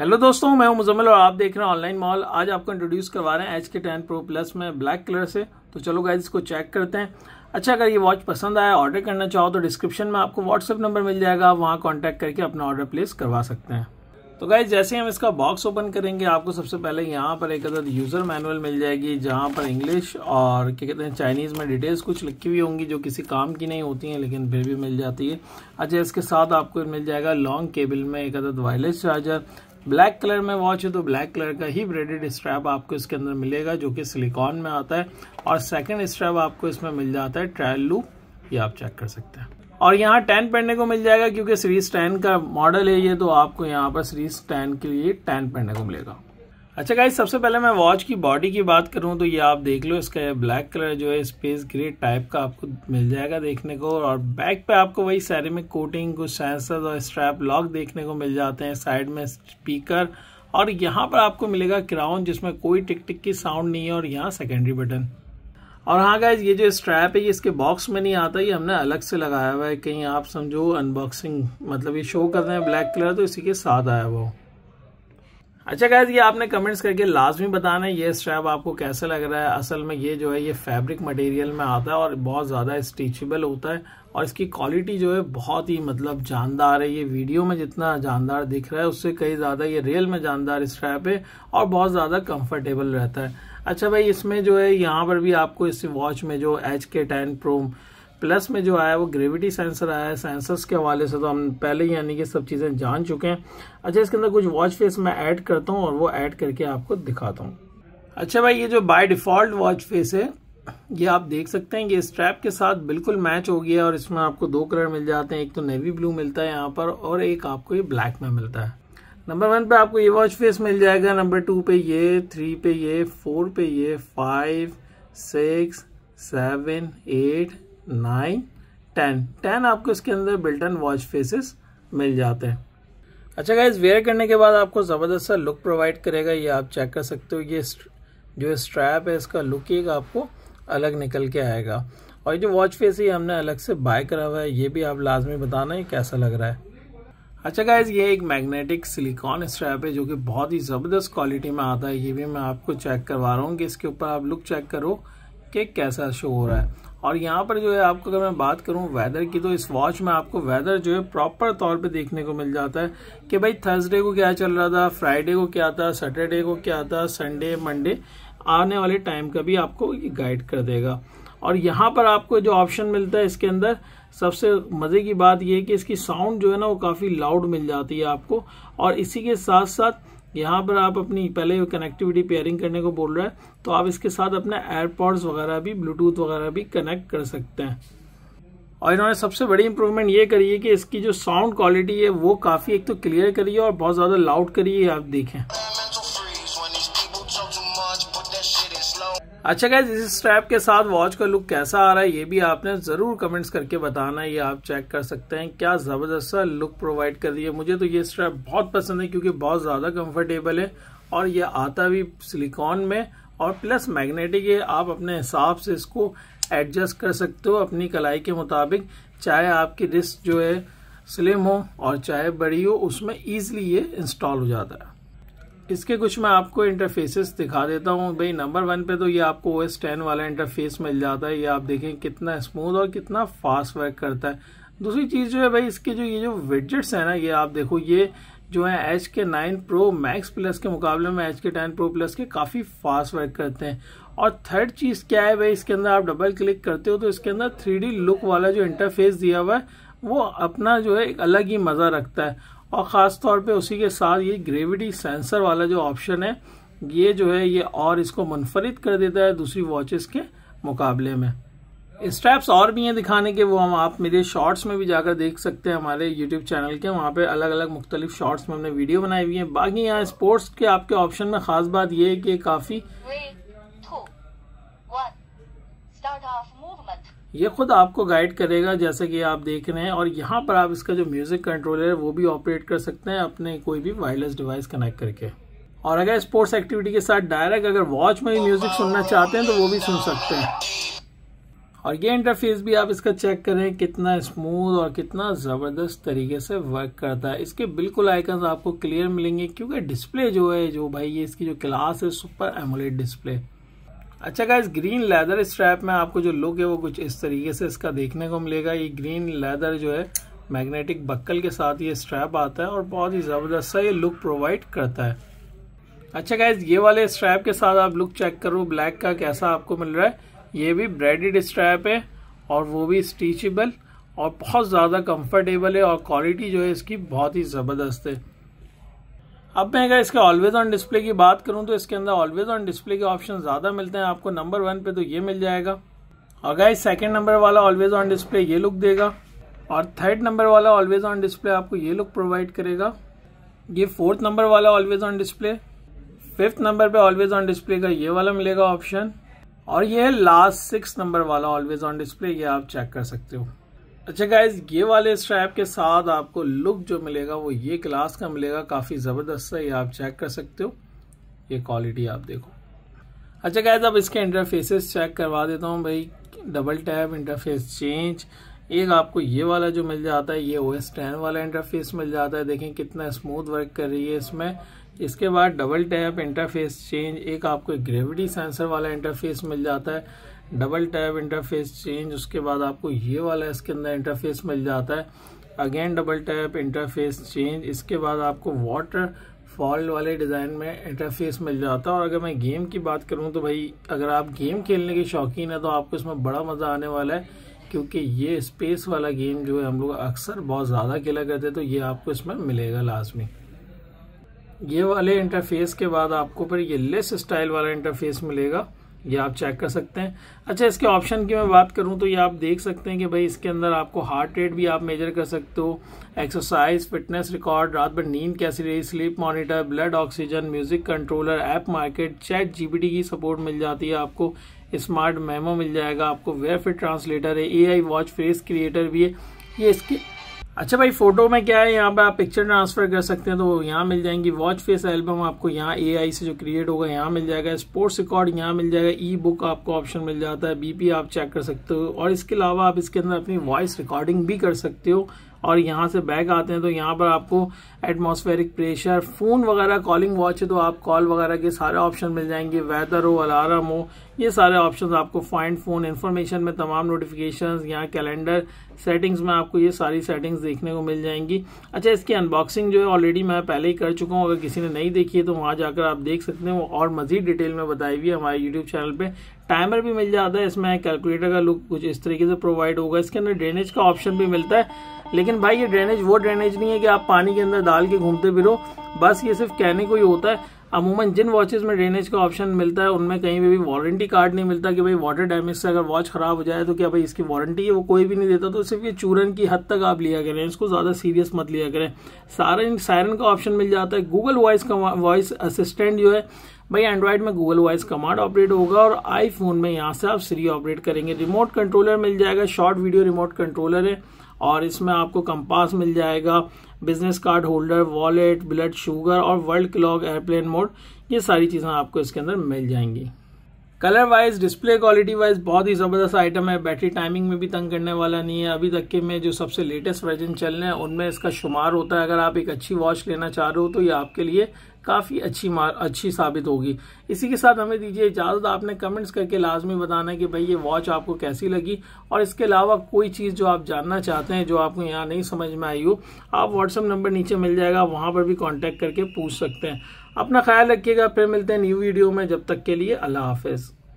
hello दोस्तों मैं हूं मुजम्मल और आप देख रहे हैं ऑनलाइन मॉल आज आपको इंट्रोड्यूस करवा रहे हैं H K ten pro plus में ब्लैक कलर से तो चलो गाइज इसको चेक करते हैं अच्छा अगर ये वॉच पसंद आया ऑर्डर करना चाहो तो डिस्क्रिप्शन में आपको व्हाट्सअप नंबर मिल जाएगा आप वहाँ कॉन्टैक्ट करके अपना ऑर्डर प्लेस करवा सकते हैं तो गाइज जैसे हम इसका बॉक्स ओपन करेंगे आपको सबसे पहले यहाँ पर एक अदर यूज़र मैनुअल मिल जाएगी जहाँ पर इंग्लिश और क्या कहते हैं चाइनीज़ में डिटेल्स कुछ लिखी हुई होंगी जो किसी काम की नहीं होती हैं लेकिन फिर भी मिल जाती है अच्छा इसके साथ आपको मिल जाएगा लॉन्ग केबल में एक other wireless charger black colour में वॉच है तो ब्लैक कलर का ही ब्रेडेड स्ट्रैप आपको इसके अंदर मिलेगा जो कि सिलिकॉन में आता है और सेकंड स्ट्रैप आपको इसमें मिल जाता है ट्रायल लू ये आप चेक कर सकते हैं और यहाँ टेन पहनने को मिल जाएगा क्योंकि सीरीज टेन का मॉडल है ये तो आपको यहाँ पर सीरीज टेन के लिए टेन पहनने को मिलेगा अच्छा गाइज सबसे पहले मैं वॉच की बॉडी की बात करूँ तो ये आप देख लो इसका ब्लैक कलर जो है स्पेस ग्रे टाइप का आपको मिल जाएगा देखने को और बैक पे आपको वही में कोटिंग कुछ सेंसर और स्ट्रैप लॉक देखने को मिल जाते हैं साइड में स्पीकर और यहाँ पर आपको मिलेगा क्राउन जिसमें कोई टिक टिक की साउंड नहीं है और यहाँ सेकेंडरी बटन और हाँ गाइज ये जो स्ट्रैप है ये इसके बॉक्स में नहीं आता ये हमने अलग से लगाया हुआ है कहीं आप समझो अनबॉक्सिंग मतलब ये शो कर रहे हैं ब्लैक कलर तो इसी के साथ आया हुआ अच्छा गैस ये आपने कमेंट्स करके लाजमी बताना है ये स्ट्रैप आपको कैसा लग रहा है असल में ये जो है ये फैब्रिक मटेरियल में आता है और बहुत ज़्यादा स्टिचेबल होता है और इसकी क्वालिटी जो है बहुत ही मतलब जानदार है ये वीडियो में जितना जानदार दिख रहा है उससे कई ज़्यादा ये रियल में जानदार स्ट्रैप है और बहुत ज़्यादा कम्फर्टेबल रहता है अच्छा भाई इसमें जो है यहाँ पर भी आपको इस वॉच में जो H K ten pro plus में जो आया वो ग्रेविटी सेंसर आया है सेंसर्स के हवाले से तो हम पहले ही यानी कि सब चीज़ें जान चुके हैं अच्छा इसके अंदर कुछ वॉच फेस मैं ऐड करता हूँ और वो ऐड करके आपको दिखाता हूँ अच्छा भाई ये जो बाय डिफ़ॉल्ट वॉच फेस है ये आप देख सकते हैं ये स्ट्रैप के साथ बिल्कुल मैच हो गया और इसमें आपको दो कलर मिल जाते हैं एक तो नेवी ब्लू मिलता है यहाँ पर और एक आपको ये ब्लैक में मिलता है नंबर वन पे आपको ये वॉच फेस मिल जाएगा नंबर टू पे ये थ्री पे ये फोर पे ये five six seven eight nine ten ten आपको इसके अंदर बिल्टन वॉच फेसेस मिल जाते हैं अच्छा गाइज वेयर करने के बाद आपको ज़बरदस्त सा लुक प्रोवाइड करेगा ये आप चेक कर सकते हो ये जो स्ट्रैप है इसका लुक ही आपको अलग निकल के आएगा और जो वॉच फेस ही हमने अलग से बाय करा हुआ है ये भी आप लाजमी बताना है कैसा लग रहा है अच्छा गाइज ये एक मैग्नेटिक सिलिकॉन स्ट्रैप है जो कि बहुत ही ज़बरदस्त क्वालिटी में आता है ये भी मैं आपको चेक करवा रहा हूँ कि इसके ऊपर आप लुक चेक करो कि कैसा शो हो रहा है और यहाँ पर जो है आपको अगर मैं बात करूँ वेदर की तो इस वॉच में आपको वेदर जो है प्रॉपर तौर पे देखने को मिल जाता है कि भाई थर्सडे को क्या चल रहा था फ्राइडे को क्या था सैटरडे को क्या था संडे मंडे आने वाले टाइम का भी आपको गाइड कर देगा और यहाँ पर आपको जो ऑप्शन मिलता है इसके अंदर सबसे मज़े की बात यह कि इसकी साउंड जो है ना वो काफ़ी लाउड मिल जाती है आपको और इसी के साथ साथ यहाँ पर आप अपनी पहले कनेक्टिविटी पेयरिंग करने को बोल रहा है तो आप इसके साथ अपने एयरपॉड्स वगैरह भी ब्लूटूथ वगैरह भी कनेक्ट कर सकते हैं और इन्होंने सबसे बड़ी इम्प्रूवमेंट ये करी है कि इसकी जो साउंड क्वालिटी है वो काफ़ी एक तो क्लियर करिए और बहुत ज़्यादा लाउड करिए आप देखें अच्छा गैस इस स्ट्रैप के साथ वॉच का लुक कैसा आ रहा है ये भी आपने ज़रूर कमेंट्स करके बताना है ये आप चेक कर सकते हैं क्या ज़बरदस्त लुक प्रोवाइड कर रही है मुझे तो ये स्ट्रैप बहुत पसंद है क्योंकि बहुत ज़्यादा कंफर्टेबल है और ये आता भी सिलिकॉन में और प्लस मैग्नेटिक है आप अपने हिसाब से इसको एडजस्ट कर सकते हो अपनी कलाई के मुताबिक चाहे आपकी रिस्क जो है स्लिम हो और चाहे बड़ी हो उसमें ईजिली ये इंस्टॉल हो जाता है इसके कुछ मैं आपको इंटरफेसेस दिखा देता हूँ भाई नंबर वन पे तो ये आपको ओ एस टेन वाला इंटरफेस मिल जाता है ये आप देखें कितना स्मूथ और कितना फास्ट वर्क करता है दूसरी चीज़ जो है भाई इसके जो ये जो विडजेट्स है ना ये आप देखो ये जो है एच के नाइन प्रो मैक्स प्लस के मुकाबले में H K ten pro plus के काफ़ी फास्ट वर्क करते हैं और थर्ड चीज़ क्या है भाई इसके अंदर आप डबल क्लिक करते हो तो इसके अंदर थ्री लुक वाला जो इंटरफेस दिया हुआ है वो अपना जो है एक अलग ही मज़ा रखता है और ख़ास तौर पे उसी के साथ ये ग्रेविटी सेंसर वाला जो ऑप्शन है ये जो है ये और इसको मुनफरद कर देता है दूसरी वॉचेस के मुकाबले में स्टेप्स और भी हैं दिखाने के वो हम आप मेरे शॉर्ट्स में भी जाकर देख सकते हैं हमारे यूट्यूब चैनल के वहाँ पे अलग अलग मुख्तलिफ शॉर्ट्स में हमने वीडियो बनाई हुई है बाकी यहाँ स्पोर्ट्स के आपके ऑप्शन में ख़ास बात ये है कि काफ़ी ये खुद आपको गाइड करेगा जैसे कि आप देख रहे हैं और यहाँ पर आप इसका जो म्यूज़िक कंट्रोलर है वो भी ऑपरेट कर सकते हैं अपने कोई भी वायरलेस डिवाइस कनेक्ट करके और अगर स्पोर्ट्स एक्टिविटी के साथ डायरेक्ट अगर वॉच में म्यूज़िक सुनना चाहते हैं तो वो भी सुन सकते हैं और ये इंटरफेस भी आप इसका चेक करें कितना स्मूथ और कितना ज़बरदस्त तरीके से वर्क करता है इसके बिल्कुल आइकन आपको क्लियर मिलेंगे क्योंकि डिस्प्ले जो है जो भाई ये इसकी जो क्लास है सुपर एमोलेट डिस्प्ले अच्छा गाइज ग्रीन लेदर स्ट्रैप में आपको जो लुक है वो कुछ इस तरीके से इसका देखने को मिलेगा ये ग्रीन लेदर जो है मैग्नेटिक बक्कल के साथ ये स्ट्रैप आता है और बहुत ही ज़बरदस्त सा ये लुक प्रोवाइड करता है अच्छा गाइज ये वाले स्ट्रैप के साथ आप लुक चेक करो ब्लैक का कैसा आपको मिल रहा है ये भी ब्रेडिड स्ट्रैप है और वो भी स्टिचेबल और बहुत ज़्यादा कम्फर्टेबल है और क्वालिटी जो है इसकी बहुत ही ज़बरदस्त है अब मैं अगर इसके ऑलवेज ऑन डिस्प्ले की बात करूं तो इसके अंदर ऑलवेज ऑन डिस्प्ले के ऑप्शन ज्यादा मिलते हैं आपको नंबर वन पे तो ये मिल जाएगा और गाइस सेकंड नंबर वाला ऑलवेज ऑन डिस्प्ले ये लुक देगा और थर्ड नंबर वाला ऑलवेज ऑन डिस्प्ले आपको ये लुक प्रोवाइड करेगा ये फोर्थ नंबर वाला always on display fifth number पे ऑलवेज ऑन डिस्प्ले का ये वाला मिलेगा ऑप्शन और ये लास्ट सिक्स नंबर वाला ऑलवेज ऑन डिस्प्ले ये आप चेक कर सकते हो अच्छा गाइज ये वाले स्ट्रैप के साथ आपको लुक जो मिलेगा वो ये क्लास का मिलेगा काफ़ी ज़बरदस्त है ये आप चेक कर सकते हो ये क्वालिटी आप देखो अच्छा गाइज अब इसके इंटरफेसेस चेक करवा देता हूँ भाई डबल टैप इंटरफेस चेंज एक आपको ये वाला जो मिल जाता है ये ओ एस टेन वाला इंटरफेस मिल जाता है देखें कितना स्मूथ वर्क कर रही है इसमें इसके बाद डबल टैप इंटरफेस चेंज एक आपको ग्रेविटी सेंसर वाला इंटरफेस मिल जाता है डबल टैब इंटरफेस चेंज उसके बाद आपको ये वाला इसके अंदर इंटरफेस मिल जाता है again double tap interface change इसके बाद आपको वाटर फॉल वाले डिज़ाइन में इंटरफेस मिल जाता है और अगर मैं गेम की बात करूं तो भाई अगर आप गेम खेलने के शौकीन है तो आपको इसमें बड़ा मज़ा आने वाला है क्योंकि ये स्पेस वाला गेम जो है हम लोग अक्सर बहुत ज़्यादा खेला करते हैं तो ये आपको इसमें मिलेगा लाजमी ये वाले इंटरफेस के बाद आपको फिर ये लेस स्टाइल वाला इंटरफेस मिलेगा ये आप चेक कर सकते हैं अच्छा इसके ऑप्शन की मैं बात करूं तो ये आप देख सकते हैं कि भाई इसके अंदर आपको हार्ट रेट भी आप मेजर कर सकते हो एक्सरसाइज फिटनेस रिकॉर्ड रात भर नींद कैसी रही sleep monitor blood oxygen music controller app market ChatGPT की सपोर्ट मिल जाती है आपको स्मार्ट मेमो मिल जाएगा आपको वेयर फिट ट्रांसलेटर है ए वॉच फेस क्रिएटर भी है ये इसके अच्छा भाई फोटो में क्या है यहाँ पे आप पिक्चर ट्रांसफर कर सकते हैं तो यहाँ मिल जाएंगी वॉच फेस एल्बम आपको यहाँ एआई से जो क्रिएट होगा यहाँ मिल जाएगा स्पोर्ट्स रिकॉर्ड यहाँ मिल जाएगा ई बुक आपको ऑप्शन मिल जाता है बीपी आप चेक कर सकते हो और इसके अलावा आप इसके अंदर अपनी वॉइस रिकॉर्डिंग भी कर सकते हो और यहाँ से बैग आते हैं तो यहाँ पर आपको एटमॉस्फेरिक प्रेशर फ़ोन वगैरह कॉलिंग वॉच है तो आप कॉल वगैरह के सारे ऑप्शन मिल जाएंगे वेदर हो अलार्म हो ये सारे ऑप्शन आपको फाइंड फ़ोन इन्फॉर्मेशन में तमाम नोटिफिकेशन यहाँ कैलेंडर सेटिंग्स में आपको ये सारी सेटिंग्स देखने को मिल जाएंगी अच्छा इसकी अनबॉक्सिंग जो है ऑलरेडी मैं पहले ही कर चुका हूँ अगर किसी ने नहीं देखी है तो वहाँ जाकर आप देख सकते हैं और मज़ीद डिटेल में बताई हुई है हमारे यूट्यूब चैनल पर टाइमर भी मिल जाता है इसमें कैलकुलेटर का लुक कुछ इस तरीके से प्रोवाइड होगा इसके अंदर ड्रेनेज का ऑप्शन भी मिलता है लेकिन भाई ये ड्रेनेज वो ड्रेनेज नहीं है कि आप पानी के अंदर डाल के घूमते फिरो बस ये सिर्फ कहने को ही होता है अमूमन जिन वॉचेस में ड्रेनेज का ऑप्शन मिलता है उनमें कहीं भी वारंटी कार्ड नहीं मिलता कि भाई वाटर डैमेज से अगर वॉच खराब हो जाए तो क्या भाई इसकी वारंटी है वो कोई भी नहीं देता तो सिर्फ ये चूरन की हद तक आप लिया करें इसको ज़्यादा सीरियस मत लिया करें सारे सायरन का ऑप्शन मिल जाता है गूगल वॉइस का वॉइस असिस्टेंट जो है भाई एंड्रॉइड में गूगल वॉइस कमांड ऑपरेट होगा और आईफोन में यहाँ से आप सीरी ऑपरेट करेंगे रिमोट कंट्रोलर मिल जाएगा शॉर्ट वीडियो रिमोट कंट्रोलर है और इसमें आपको कंपास मिल जाएगा business card holder wallet blood sugar और वर्ल्ड क्लॉक एयरप्लेन मोड ये सारी चीज़ें आपको इसके अंदर मिल जाएंगी colour wise display quality wise बहुत ही ज़बरदस्त आइटम है बैटरी टाइमिंग में भी तंग करने वाला नहीं है अभी तक के में जो सबसे लेटेस्ट वर्जन चल रहे हैं उनमें इसका शुमार होता है अगर आप एक अच्छी वॉच लेना चाह रहे हो तो ये आपके लिए काफ़ी अच्छी मार अच्छी साबित होगी इसी के साथ हमें दीजिए इजाज़त आपने कमेंट्स करके लाजमी बताना कि भाई ये वॉच आपको कैसी लगी और इसके अलावा कोई चीज़ जो आप जानना चाहते हैं जो आपको यहाँ नहीं समझ में आई हो आप व्हाट्सअप नंबर नीचे मिल जाएगा वहाँ पर भी कॉन्टैक्ट करके पूछ सकते हैं अपना ख्याल रखिएगा फिर मिलते हैं न्यू वीडियो में जब तक के लिए अल्लाह हाफिज़